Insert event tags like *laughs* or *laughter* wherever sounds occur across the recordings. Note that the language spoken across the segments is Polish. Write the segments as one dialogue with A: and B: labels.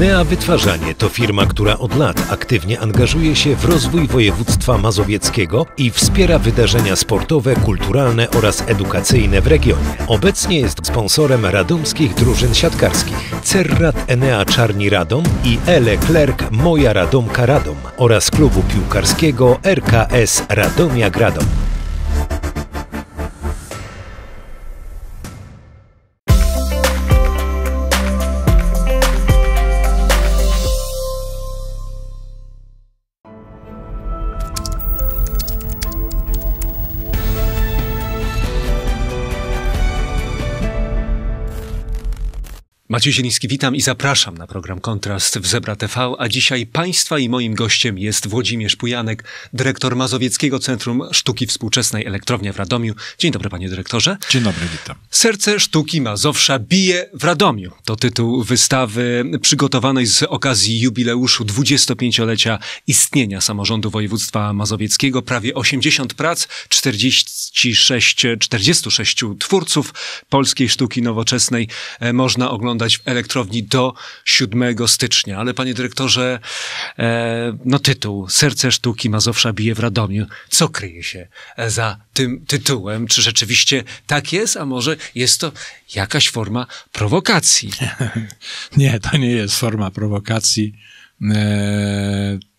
A: Enea Wytwarzanie to firma, która od lat aktywnie angażuje się w rozwój województwa mazowieckiego i wspiera wydarzenia sportowe, kulturalne oraz edukacyjne w regionie. Obecnie jest sponsorem radomskich drużyn siatkarskich Cerrat Enea Czarni Radom i Ele Klerk Moja Radomka Radom oraz klubu piłkarskiego RKS Radomia Gradom.
B: Maciej Zieliński, witam i zapraszam na program Kontrast w Zebra TV, a dzisiaj Państwa i moim gościem jest Włodzimierz Pujanek, dyrektor Mazowieckiego Centrum Sztuki Współczesnej Elektrownia w Radomiu. Dzień dobry, panie dyrektorze. Dzień dobry, witam. Serce Sztuki Mazowsza bije w Radomiu. To tytuł wystawy przygotowanej z okazji jubileuszu 25-lecia istnienia samorządu województwa mazowieckiego. Prawie 80 prac, 40 46, 46 twórców polskiej sztuki nowoczesnej e, można oglądać w elektrowni do 7 stycznia. Ale panie dyrektorze, e, no tytuł Serce sztuki Mazowsza bije w Radomiu. Co kryje się e, za tym tytułem? Czy rzeczywiście tak jest, a może jest to jakaś forma prowokacji?
C: *laughs* Nie, to nie jest forma prowokacji.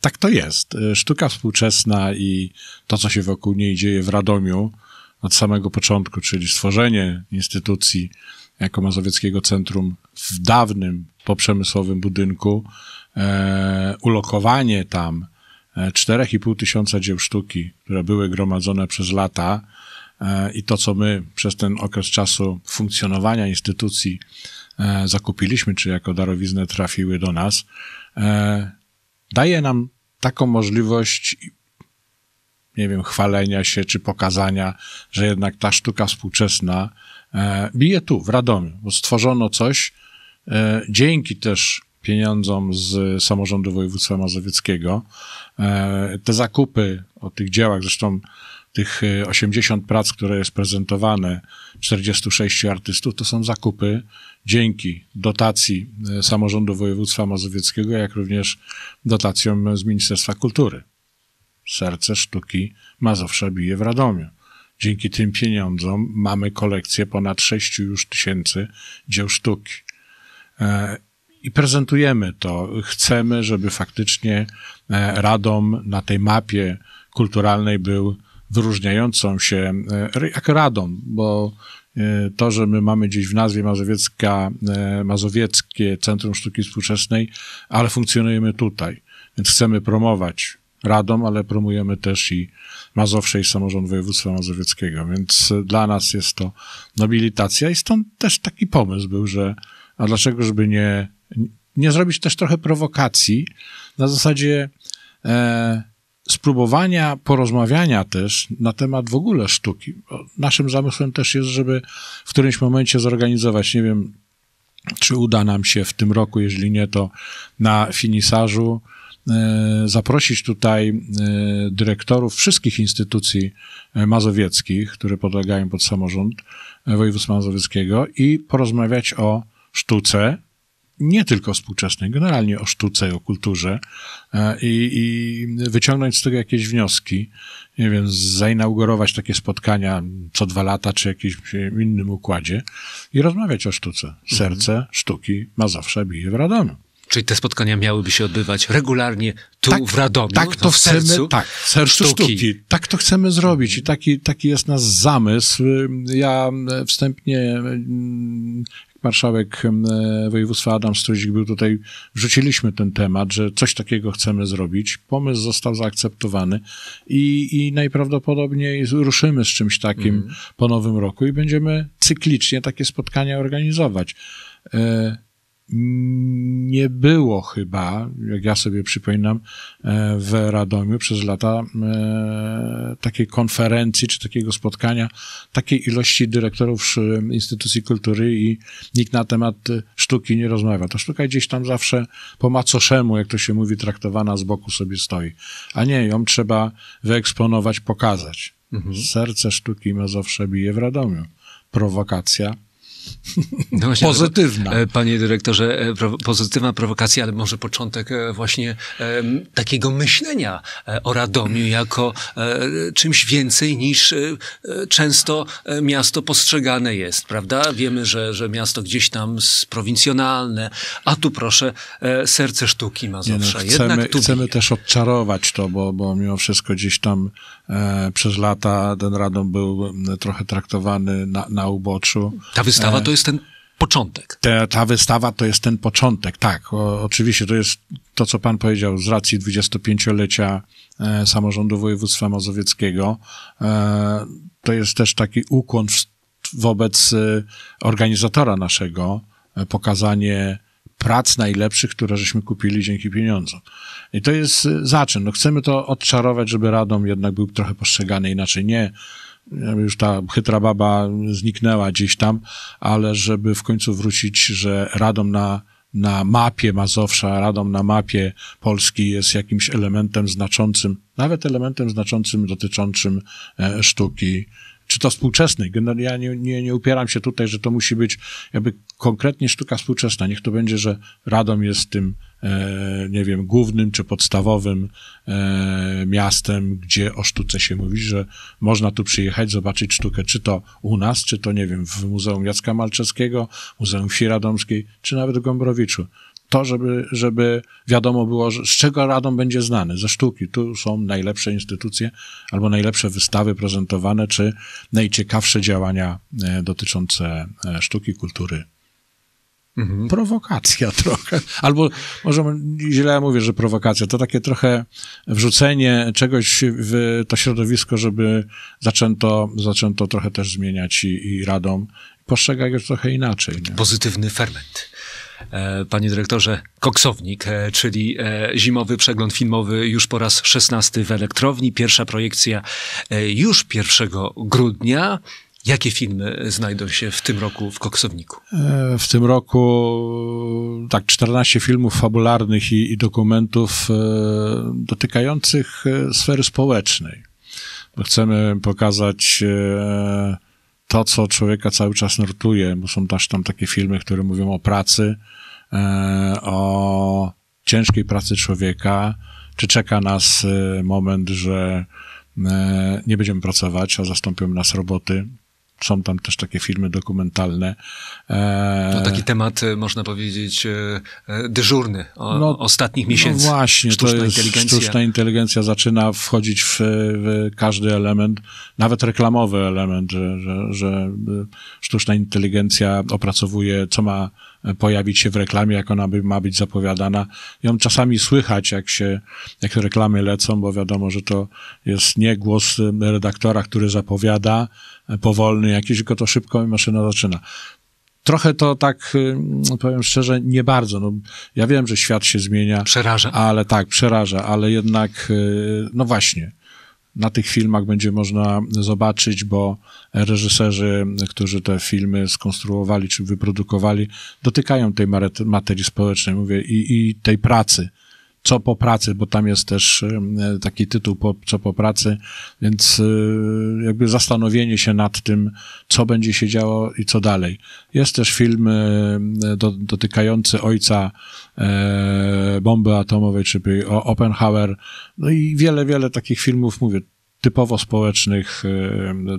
C: tak to jest. Sztuka współczesna i to, co się wokół niej dzieje w Radomiu, od samego początku, czyli stworzenie instytucji jako Mazowieckiego Centrum w dawnym poprzemysłowym budynku, e, ulokowanie tam 4,5 e, tysiąca dzieł sztuki, które były gromadzone przez lata e, i to, co my przez ten okres czasu funkcjonowania instytucji e, zakupiliśmy, czy jako darowiznę trafiły do nas, e, daje nam taką możliwość nie wiem, chwalenia się czy pokazania, że jednak ta sztuka współczesna e, bije tu, w Radomiu, bo stworzono coś e, dzięki też pieniądzom z samorządu województwa mazowieckiego. E, te zakupy o tych dziełach, zresztą tych 80 e, prac, które jest prezentowane, 46 artystów, to są zakupy dzięki dotacji e, samorządu województwa mazowieckiego, jak również dotacjom z Ministerstwa Kultury. Serce sztuki Mazowsza bije w Radomiu. Dzięki tym pieniądzom mamy kolekcję ponad 6 już tysięcy dzieł sztuki. E, I prezentujemy to. Chcemy, żeby faktycznie e, Radom na tej mapie kulturalnej był wyróżniającą się, e, jak Radom, bo to, że my mamy gdzieś w nazwie Mazowiecka, Mazowieckie Centrum Sztuki Współczesnej, ale funkcjonujemy tutaj. Więc chcemy promować Radom, ale promujemy też i Mazowsze i samorząd województwa mazowieckiego, więc e, dla nas jest to nobilitacja i stąd też taki pomysł był, że a dlaczego, żeby nie, nie zrobić też trochę prowokacji na zasadzie e, spróbowania porozmawiania też na temat w ogóle sztuki. Naszym zamysłem też jest, żeby w którymś momencie zorganizować, nie wiem, czy uda nam się w tym roku, jeżeli nie, to na finisarzu E, zaprosić tutaj e, dyrektorów wszystkich instytucji e, mazowieckich, które podlegają pod samorząd województwa mazowieckiego i porozmawiać o sztuce, nie tylko współczesnej, generalnie o sztuce, o kulturze i, i, wyciągnąć z tego jakieś wnioski. Nie wiem, zainaugurować takie spotkania co dwa lata, czy jakimś innym układzie i rozmawiać o sztuce. Serce mhm. sztuki ma zawsze bije w Radomiu.
B: Czyli te spotkania miałyby się odbywać regularnie tu tak, w Radomiu, tak to no, w chcemy, sercu, tak, w sercu sztuki. sztuki.
C: Tak to chcemy zrobić i taki, taki jest nasz zamysł. Ja wstępnie mm, marszałek mm, województwa Adam Struzik był tutaj, wrzuciliśmy ten temat, że coś takiego chcemy zrobić. Pomysł został zaakceptowany i, i najprawdopodobniej ruszymy z czymś takim mm. po nowym roku i będziemy cyklicznie takie spotkania organizować. E, nie było chyba, jak ja sobie przypominam, e, w Radomiu przez lata e, takiej konferencji czy takiego spotkania, takiej ilości dyrektorów e, instytucji kultury i nikt na temat sztuki nie rozmawia. Ta sztuka gdzieś tam zawsze po macoszemu, jak to się mówi, traktowana z boku sobie stoi. A nie, ją trzeba wyeksponować, pokazać. Mhm. Serce sztuki ma zawsze bije w Radomiu. Prowokacja
B: no właśnie, Pozytywna. E, panie dyrektorze, e, pozytywna prowokacja, ale może początek e, właśnie takiego myślenia o Radomiu jako czymś więcej niż często miasto postrzegane jest, prawda? Wiemy, że, że miasto gdzieś tam prowincjonalne, a tu proszę, serce sztuki ma zawsze. No, chcemy, Jednak tu chcemy
C: też odczarować to, bo, bo mimo wszystko gdzieś tam E, przez lata ten Radom był trochę traktowany na, na uboczu. Ta wystawa e, to jest ten początek. ta ta wystawa to jest ten początek, tak. O, oczywiście to jest to, co pan powiedział, z racji 25-lecia e, samorządu województwa mazowieckiego. to jest też taki ukłon wobec organizatora naszego, pokazanie prac najlepszych, które żeśmy kupili dzięki pieniądzom. I to jest y, zaczyn. No chcemy to odczarować, żeby Radom jednak był trochę postrzegany inaczej. Nie, y, już ta chytra baba zniknęła gdzieś tam, ale żeby w końcu wrócić, że Radom na na mapie Mazowsza, Radom na mapie Polski jest jakimś elementem znaczącym, nawet elementem znaczącym dotyczącym e, sztuki czy to współczesnej. Ja nie, nie, nie upieram się tutaj, że to musi być jakby konkretnie sztuka współczesna. Niech to będzie, że Radom jest tym, e, nie wiem, głównym czy podstawowym e, miastem, gdzie o sztuce się mówi, że można tu przyjechać, zobaczyć sztukę, czy to u nas, czy to, nie wiem, w Muzeum Jacka Malczewskiego, Muzeum Wsi Radomskiej, czy nawet w Gombrowiczu to, żeby, żeby wiadomo było, z czego Radom będzie znany, ze sztuki. Tu są najlepsze instytucje albo najlepsze wystawy prezentowane, czy najciekawsze działania e, dotyczące e, sztuki, kultury. Mhm. Prowokacja *laughs* trochę. Albo może źle mówię, że prowokacja. To takie trochę wrzucenie czegoś w to środowisko, żeby zaczęto, zaczęto trochę też zmieniać i, i Radom postrzega
B: go trochę inaczej. Nie? Pozytywny ferment. E, panie dyrektorze, koksownik, e, czyli e, zimowy przegląd filmowy już po raz szesnasty w elektrowni. Pierwsza projekcja już 1 grudnia. Jakie filmy znajdą się w tym roku w Koksowniku?
C: W tym roku tak 14 filmów fabularnych i, i dokumentów dotykających sfery społecznej. chcemy pokazać to, co człowieka cały czas nurtuje, bo są też tam takie filmy, które mówią o pracy, e, o ciężkiej pracy człowieka, czy czeka nas e, moment, że e, nie będziemy pracować, a zastąpią nas roboty, są tam też takie filmy dokumentalne. No taki
B: temat, e, można powiedzieć, e, dyżurny o, no, ostatnich miesięcy. No właśnie, sztuczna to jest, inteligencja. sztuczna
C: inteligencja zaczyna wchodzić w, w każdy element, nawet reklamowy element, że, że, że sztuczna inteligencja opracowuje, co ma pojawić się w reklamie, jak ona by, ma być zapowiadana. Ją czasami słychać, jak się, jak reklamy lecą, bo wiadomo, że to jest nie głos redaktora, który zapowiada, powolny jakiś, tylko to szybko i maszyna zaczyna. Trochę to tak, y, powiem szczerze, nie bardzo. No, ja wiem, że świat się zmienia. Przeraża. Ale tak, przeraża, ale jednak, y, no właśnie, na tych filmach będzie można zobaczyć, bo reżyserzy, którzy te filmy skonstruowali czy wyprodukowali, dotykają tej materii społecznej, mówię, i, i tej pracy co po pracy, bo tam jest też e, taki tytuł po, Co po pracy, więc e, jakby zastanowienie się nad tym, co będzie się działo i co dalej. Jest też film e, do, dotykający ojca bomby atomowej, czyli Oppenhauer, no i wiele, wiele takich filmów, mówię, typowo społecznych,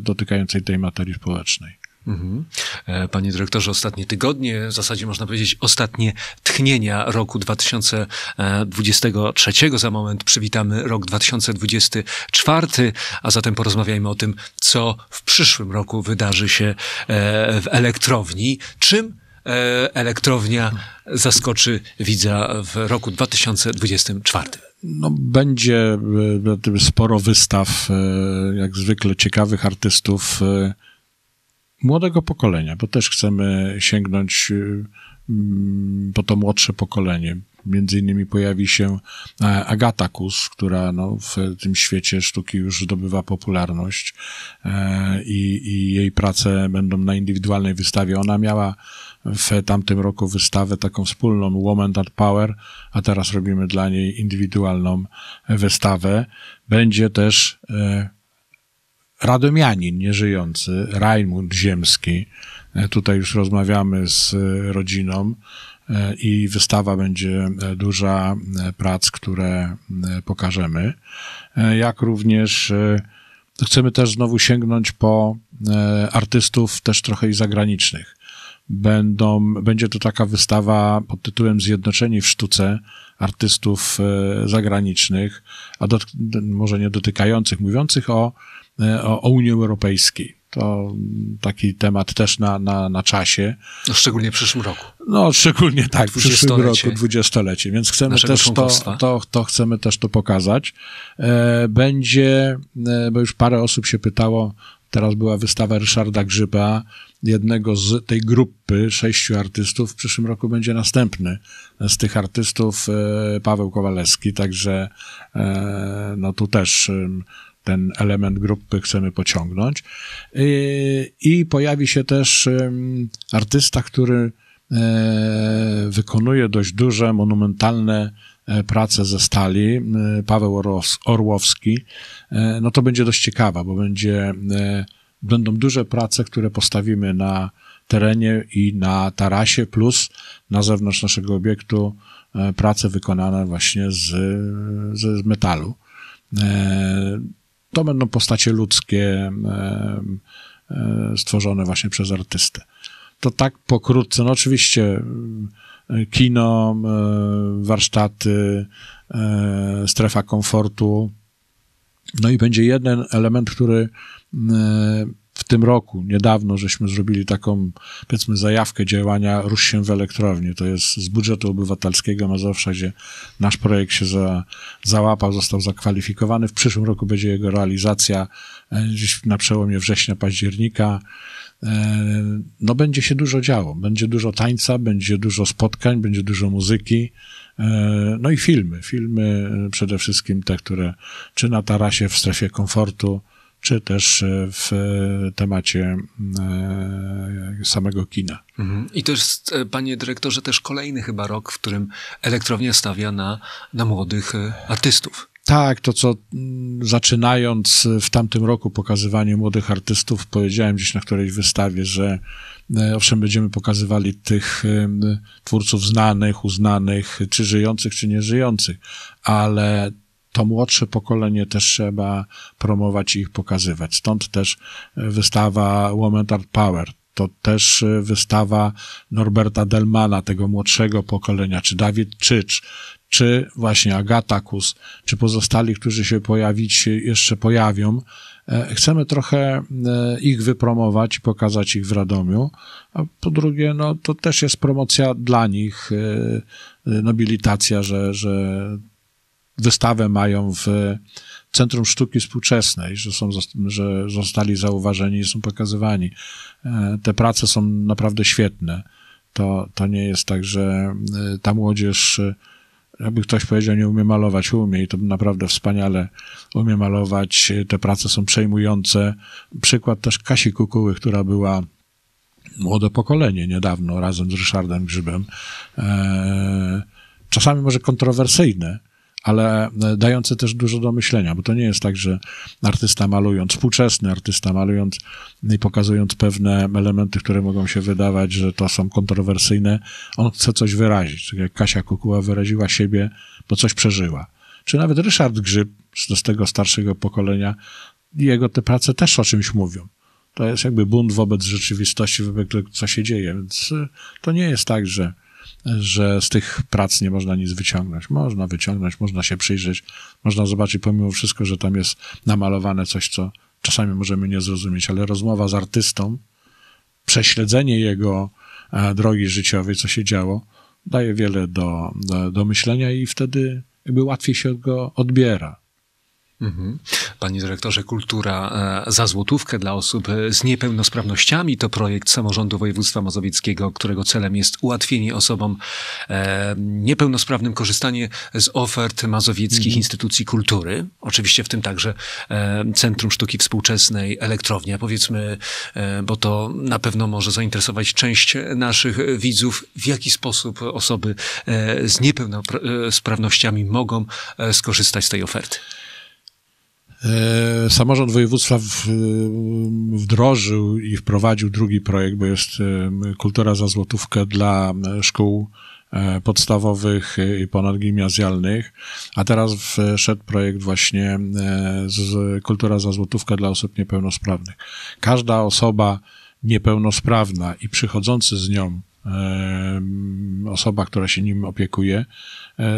C: dotykających tej materii społecznej.
B: Mhm. E, panie dyrektorze, ostatnie tygodnie, w zasadzie można powiedzieć ostatnie tchnienia roku 2023. E, Za moment przywitamy rok 2024, a zatem porozmawiajmy o tym, co w przyszłym roku wydarzy się e, w elektrowni. Czym elektrownia zaskoczy widza w roku 2024?
C: No, będzie sporo wystaw, jak zwykle ciekawych artystów, młodego pokolenia, bo też chcemy sięgnąć y, mm, po to młodsze pokolenie. Między innymi pojawi się e, Agata Kus, która no, w tym świecie sztuki już zdobywa popularność e, i, i jej prace będą na indywidualnej wystawie. Ona miała w tamtym roku wystawę taką wspólną Woman at Power, a teraz robimy dla niej indywidualną wystawę. Będzie też e, radomianin nieżyjący, Rajmund Ziemski. E, tutaj już rozmawiamy z e, rodziną e, i wystawa będzie duża prac, które pokażemy. Jak również chcemy też znowu sięgnąć po artystów też trochę i zagranicznych będą, będzie to taka wystawa pod tytułem Zjednoczeni w sztuce artystów e, zagranicznych, a do, może nie dotykających, mówiących o, e, o, o Unii Europejskiej. To taki temat też na, na, na
B: czasie. No, szczególnie w przyszłym roku. No, szczególnie tak, w przyszłym roku,
C: dwudziestolecie. Więc chcemy też to, to, to, chcemy też to pokazać. E, będzie, bo już parę osób się pytało, teraz była wystawa Ryszarda Grzyba, jednego z tej grupy sześciu artystów. W przyszłym roku będzie następny z tych artystów e, Paweł Kowalewski, także e, no tu też ten element grupy chcemy pociągnąć. E, I pojawi się też artysta, który wykonuje dość duże, monumentalne prace ze stali, Paweł Orłowski. No to będzie dość ciekawa, bo będzie będą duże prace, które postawimy na terenie i na tarasie, plus na zewnątrz naszego obiektu e, prace wykonane właśnie z, z metalu. E, to będą postacie ludzkie, e, stworzone właśnie przez artystę. To tak pokrótce, no oczywiście kino, warsztaty, strefa komfortu, no i będzie jeden element, który e, w tym roku, niedawno, żeśmy zrobili taką, powiedzmy, zajawkę działania Rusz się w elektrowni. To jest z budżetu obywatelskiego Mazowsza, gdzie nasz projekt się za, załapał, został zakwalifikowany. W przyszłym roku będzie jego realizacja e, gdzieś na przełomie września, października. E, no będzie się dużo działo. Będzie dużo tańca, będzie dużo spotkań, będzie dużo muzyki E, no i filmy. Filmy e, przede wszystkim te, które czy na tarasie w strefie komfortu, czy też e, w temacie samego
B: kina. Mhm. I to jest, panie dyrektorze, też kolejny chyba rok, w którym elektrownia stawia na, na młodych
C: artystów. Tak, to co mm, zaczynając y, w tamtym roku pokazywanie młodych artystów, powiedziałem gdzieś na którejś wystawie, że e, owszem, będziemy pokazywali tych y, twórców znanych, uznanych, czy żyjących, czy nieżyjących, ale to młodsze pokolenie też trzeba promować i ich pokazywać. Stąd też e, wystawa Woman Art Power to też e, wystawa Norberta Delmana, tego młodszego pokolenia, czy Dawid Czycz, czy właśnie Agatakus, czy pozostali, którzy się pojawić jeszcze pojawią. E, chcemy trochę e, ich wypromować i pokazać ich w Radomiu, a po drugie, no, to też jest promocja dla nich, e, nobilitacja, że, że wystawę mają w Centrum Sztuki Współczesnej, że, są, że zostali zauważeni i są pokazywani. Te prace są naprawdę świetne. To, to nie jest tak, że ta młodzież jakby ktoś powiedział, nie umie malować, umie i to naprawdę wspaniale umie malować. Te prace są przejmujące. Przykład też Kasi Kukuły, która była młode pokolenie niedawno razem z Ryszardem Grzybem. E, czasami może kontrowersyjne, ale e, dające też dużo do myślenia, bo to nie jest tak, że artysta malując, współczesny artysta malując i pokazując pewne elementy, które mogą się wydawać, że to są kontrowersyjne, on chce coś wyrazić. Tak jak Kasia Kukuła wyraziła siebie, bo coś przeżyła. Czy nawet Ryszard Grzyb z tego starszego pokolenia, jego te prace też o czymś mówią. To jest jakby bunt wobec rzeczywistości, wobec tego, co się dzieje. Więc e, to nie jest tak, że że z tych prac nie można nic wyciągnąć. Można wyciągnąć, można się przyjrzeć, można zobaczyć pomimo wszystko, że tam jest namalowane coś, co czasami możemy nie zrozumieć, ale rozmowa z artystą, prześledzenie jego e, drogi życiowej, co się działo, daje wiele do, do, do myślenia i wtedy jakby łatwiej się go odbiera.
B: Mhm. Panie dyrektorze, kultura e, za złotówkę dla osób e, z niepełnosprawnościami to projekt samorządu województwa mazowieckiego, którego celem jest ułatwienie osobom e, niepełnosprawnym korzystanie z ofert mazowieckich mm. instytucji kultury. Oczywiście w tym także Centrum Sztuki Współczesnej, elektrownia, powiedzmy, bo to na pewno może zainteresować część naszych widzów, w jaki sposób osoby z niepełnosprawnościami mogą skorzystać z tej oferty. E, samorząd
C: województwa wdrożył i wprowadził drugi projekt, bo jest e, kultura za złotówkę dla e, szkół podstawowych i ponadgimnazjalnych, a teraz wszedł projekt właśnie z Kultura za złotówkę dla osób niepełnosprawnych. Każda osoba niepełnosprawna i przychodzący z nią osoba, która się nim opiekuje,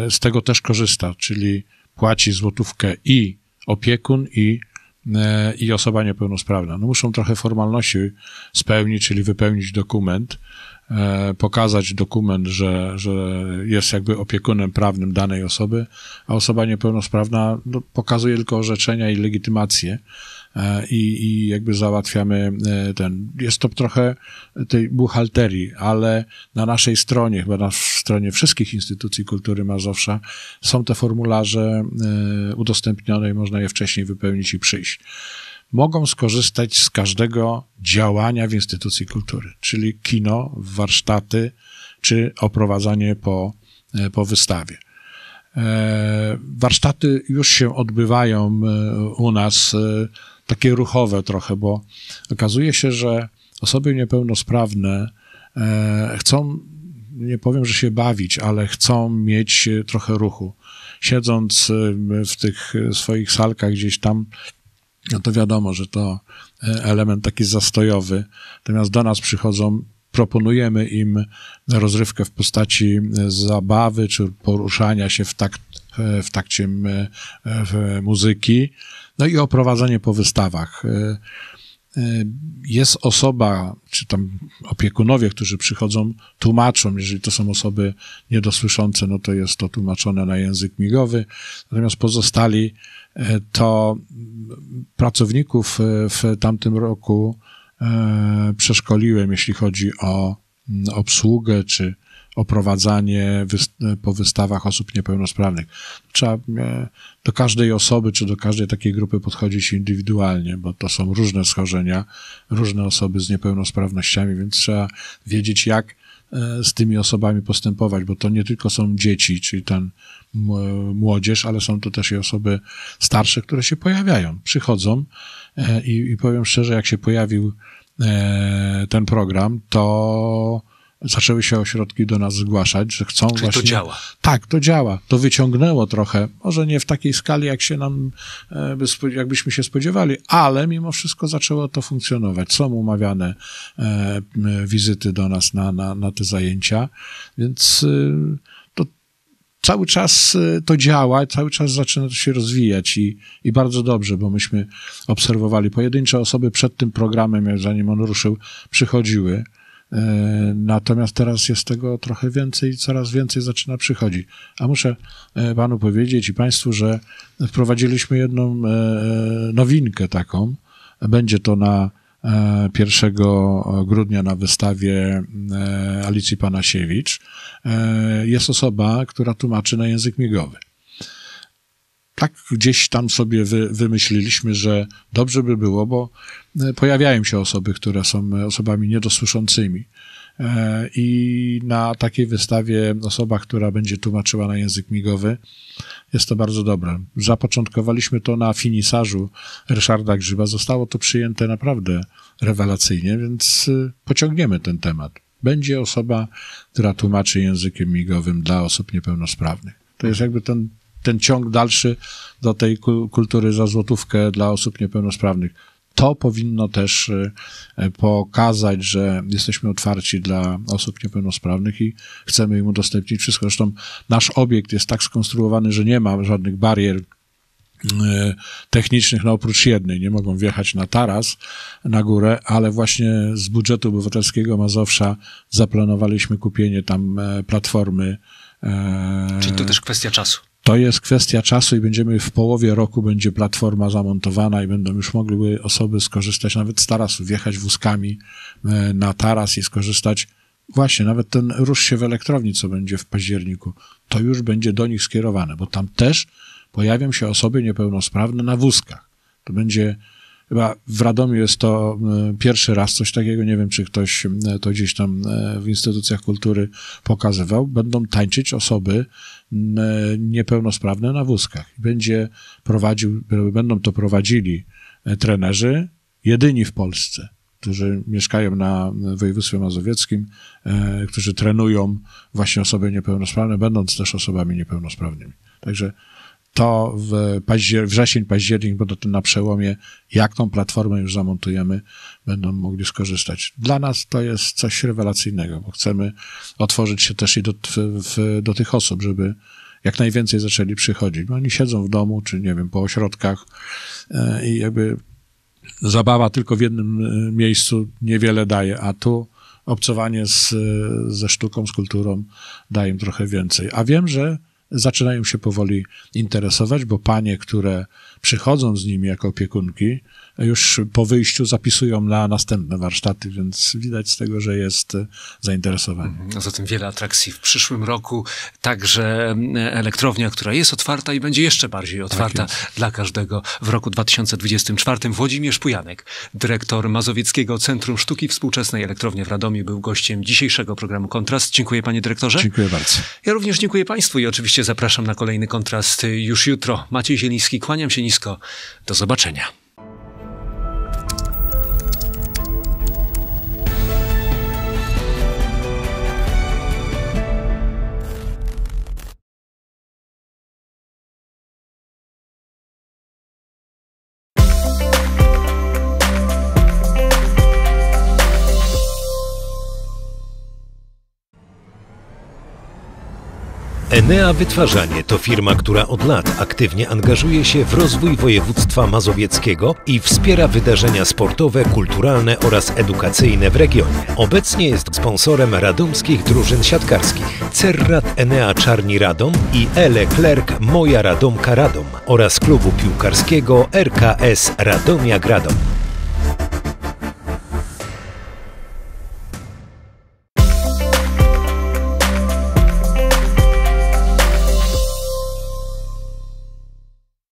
C: z tego też korzysta, czyli płaci złotówkę i opiekun i, e, i osoba niepełnosprawna. No muszą trochę formalności spełnić, czyli wypełnić dokument, e, pokazać dokument, że, że jest jakby opiekunem prawnym danej osoby, a osoba niepełnosprawna no, pokazuje tylko orzeczenia i legitymację. E, i, i jakby załatwiamy e, ten. Jest to trochę tej buchalterii, ale na naszej stronie, chyba na stronie wszystkich instytucji kultury Mazowsza są te formularze e, udostępnione i można je wcześniej wypełnić i przyjść mogą skorzystać z każdego działania w instytucji kultury, czyli kino, warsztaty czy oprowadzanie po, po wystawie. E, warsztaty już się odbywają e, u nas, e, takie ruchowe trochę, bo okazuje się, że osoby niepełnosprawne chcą, nie powiem, że się bawić, ale chcą mieć trochę ruchu. Siedząc w tych swoich salkach gdzieś tam, no to wiadomo, że to element taki zastojowy. Natomiast do nas przychodzą proponujemy im rozrywkę w postaci zabawy czy poruszania się w, tak, w takcie muzyki, no i oprowadzenie po wystawach e, e, jest osoba, czy tam opiekunowie, którzy przychodzą, tłumaczą, jeżeli to są osoby niedosłyszące, no to jest to tłumaczone na język migowy, natomiast pozostali e, to pracowników w tamtym roku E, przeszkoliłem, jeśli chodzi o mm, obsługę czy oprowadzanie po wystawach osób niepełnosprawnych. Trzeba e, do każdej osoby czy do każdej takiej grupy podchodzić indywidualnie, bo to są różne schorzenia, różne osoby z niepełnosprawnościami, więc trzeba wiedzieć, jak E, z tymi osobami postępować, bo to nie tylko są dzieci, czyli ten młodzież, ale są to też i osoby starsze, które się pojawiają, przychodzą e, i, i powiem szczerze, jak się pojawił e, ten program, to zaczęły się ośrodki do nas zgłaszać, że chcą Czyli właśnie... to działa. Tak, to działa. To wyciągnęło trochę, może nie w takiej skali, jak się nam, e, jakbyśmy się spodziewali, ale mimo wszystko zaczęło to funkcjonować. Są umawiane e, wizyty do nas na, na, na te zajęcia, więc y, to cały czas y, to działa, cały czas zaczyna to się rozwijać i, i bardzo dobrze, bo myśmy obserwowali pojedyncze osoby przed tym programem, zanim on ruszył, przychodziły. E, natomiast teraz jest tego trochę więcej i coraz więcej zaczyna przychodzić. A muszę e, panu powiedzieć i państwu, że wprowadziliśmy jedną e, nowinkę taką. Będzie to na 1 grudnia na wystawie Alicji Panasiewicz. Jest osoba, która tłumaczy na język migowy tak gdzieś tam sobie wy, wymyśliliśmy, że dobrze by było, bo e, pojawiają się osoby, które są e, osobami niedosłyszącymi. E, I na takiej wystawie osoba, która będzie tłumaczyła na język migowy, jest to bardzo dobre. Zapoczątkowaliśmy to na finisarzu Ryszarda Grzyba. Zostało to przyjęte naprawdę rewelacyjnie, więc pociągniemy ten temat. Będzie osoba, która tłumaczy językiem migowym dla osób niepełnosprawnych. To jest jakby ten ten ciąg dalszy do tej kultury za złotówkę dla osób niepełnosprawnych. To powinno też y, y, pokazać, że jesteśmy otwarci dla osób niepełnosprawnych i chcemy im udostępnić wszystko. Zresztą nasz obiekt jest tak skonstruowany, że nie ma żadnych barier y, technicznych, no oprócz jednej, nie mogą wjechać na taras, na górę, ale właśnie z budżetu obywatelskiego Mazowsza zaplanowaliśmy kupienie tam e, platformy. E, Czyli to też kwestia czasu. To jest kwestia czasu i będziemy w połowie roku będzie platforma zamontowana i będą już mogły osoby skorzystać nawet z tarasu, wjechać wózkami e, na taras i skorzystać. Właśnie, nawet ten rusz się w elektrowni, co będzie w październiku, to już będzie do nich skierowane, bo tam też pojawią się osoby niepełnosprawne na wózkach. To będzie Chyba w Radomiu jest to pierwszy raz coś takiego, nie wiem, czy ktoś to gdzieś tam e, w instytucjach kultury pokazywał. Będą tańczyć osoby niepełnosprawne na wózkach. Będzie prowadził, będą to prowadzili e, trenerzy, jedyni w Polsce którzy mieszkają na województwie mazowieckim, e, którzy trenują właśnie osoby niepełnosprawne, będąc też osobami niepełnosprawnymi. Także to w paździer- wrzesień, październik, bo to na przełomie, jak tą platformę już zamontujemy, będą mogli skorzystać. Dla nas to jest coś rewelacyjnego, bo chcemy otworzyć się też i do, w, do tych osób, żeby jak najwięcej zaczęli przychodzić. Bo oni siedzą w domu, czy nie wiem, po ośrodkach e, i jakby zabawa tylko w jednym e, miejscu niewiele daje, a tu obcowanie z, ze sztuką, z kulturą daje im trochę więcej. A wiem, że zaczynają się powoli interesować, bo panie, które przychodzą z nimi jako opiekunki, już po wyjściu zapisują na następne warsztaty, więc widać z tego, że jest zainteresowanie. Mhm.
B: zatem wiele atrakcji w przyszłym roku, także mm, elektrownia, która jest otwarta i będzie jeszcze bardziej tak otwarta tak dla każdego w roku 2024. Włodzimierz Pujanek, dyrektor Mazowieckiego Centrum Sztuki Współczesnej Elektrowni w Radomie, był gościem dzisiejszego programu Kontrast. Dziękuję panie dyrektorze. Dziękuję bardzo. Ja również dziękuję państwu i oczywiście zapraszam na kolejny Kontrast już jutro. Maciej Zieliński, kłaniam się nisko. Do zobaczenia.
A: Enea Wytwarzanie to firma, która od lat aktywnie angażuje się w rozwój województwa mazowieckiego i wspiera wydarzenia sportowe, kulturalne oraz edukacyjne w regionie. Obecnie jest sponsorem radomskich drużyn siatkarskich Cerrat Enea Czarni Radom i Ele Klerk Moja Radomka Radom oraz klubu piłkarskiego RKS Radomia Gradom.